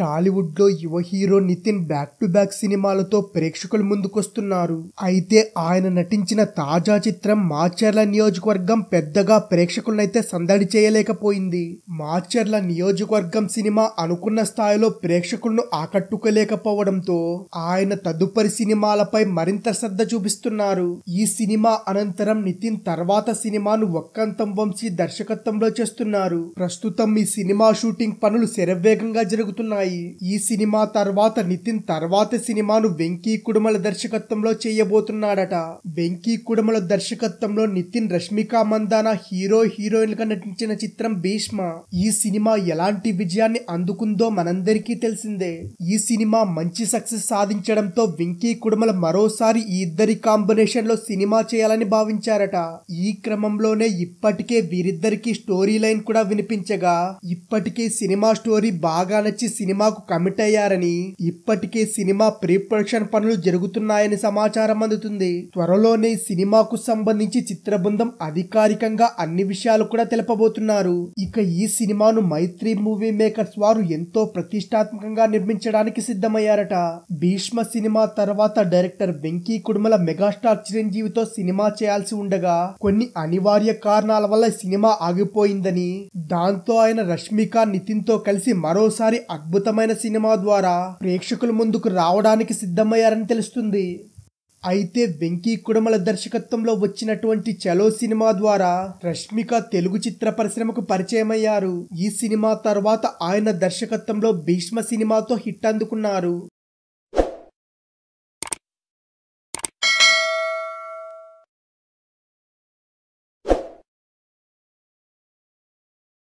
టాలీవుడ్లో యువ hero Nitin back to back సినిమాలతో ప్రేక్షకుల ముందుకొస్తున్నారు అయితే ఆయన నటించిన తాజా చిత్రం మాచర్ల నియోజకవర్గం పెద్దగా ప్రేక్షకులనైతే సందడి చేయలేకపోయింది మాచర్ల నియోజకవర్గం సినిమా అనుకున్న స్థాయిలో ప్రేక్షకులను ఆకట్టుకోలేకపోవడంతో ఆయన తదుపరి సినిమాలపై మరింత శ్రద్ధ చూపిస్తున్నారు ఈ సినిమా అనంతరం నితిన్ తర్వాత సినిమాను ఒక్కంతం వంశీ దర్శకత్వంలో చేస్తున్నారు ప్రస్తుతం ఈ సినిమా షూటింగ్ పనులు శరవేగంగా జరుగుతున్నాయి ఈ సినిమా తర్వాత నితిన్ తర్వాత సినిమాను వెంకీ కుడుమల దర్శకత్వంలో చేయబోతున్నాడట వెంకీ కుడుమల దర్శకత్వంలో నితిన్ రష్మిక మందానా హీరో హీరోయిన్ గా నటించిన చిత్రం భీష్మ ఈ సినిమా ఎలాంటి విజయాన్ని అందుకుందో మనందరికీ తెలిసిందే ఈ సినిమా మంచి సక్సెస్ సాధించడంతో వెంకీ కుడుమల మరోసారి ఈ ఇద్దరి కాంబినేషన్ లో సినిమా చేయాలని భావించారట ఈ క్రమంలోనే ఇప్పటికే వీరిద్దరికి స్టోరీ లైన్ కూడా వినిపించగా ఇప్పటికే సినిమా స్టోరీ బాగా నచ్చి సినిమా సినిమాకు కమిట్ అయ్యారని ఇప్పటికే సినిమా ప్రీ ప్రొడక్షన్ పనులు జరుగుతున్నాయని సమాచారం అందుతుంది త్వరలోనే సినిమాకు సంబంధించి చిత్ర బృందం అధికారికంగా అన్ని విషయాలు కూడా తెలపబోతున్నారు ఇక ఈ సినిమాను మైత్రి మూవీ మేకర్స్ వారు ఎంతో ప్రతిష్టాత్మకంగా నిర్మించడానికి సిద్ధమయ్యారట భీష్మ సినిమా తర్వాత డైరెక్టర్ వెంకీ కుడుమల మెగాస్టార్ చిరంజీవితో సినిమా చేయాల్సి ఉండగా కొన్ని అనివార్య కారణాల వల్ల సినిమా ఆగిపోయిందని దాంతో ఆయన రష్మిక నితిన్ తో కలిసి మరోసారి అద్భుత అద్భుతమైన సినిమా ద్వారా ప్రేక్షకుల ముందుకు రావడానికి సిద్ధమయ్యారని తెలుస్తుంది అయితే వెంకీ కుడమల దర్శకత్వంలో వచ్చినటువంటి చలో సినిమా ద్వారా రష్మిక తెలుగు చిత్ర పరిశ్రమకు పరిచయమయ్యారు ఈ సినిమా తర్వాత ఆయన దర్శకత్వంలో భీష్మ సినిమాతో హిట్ అందుకున్నారు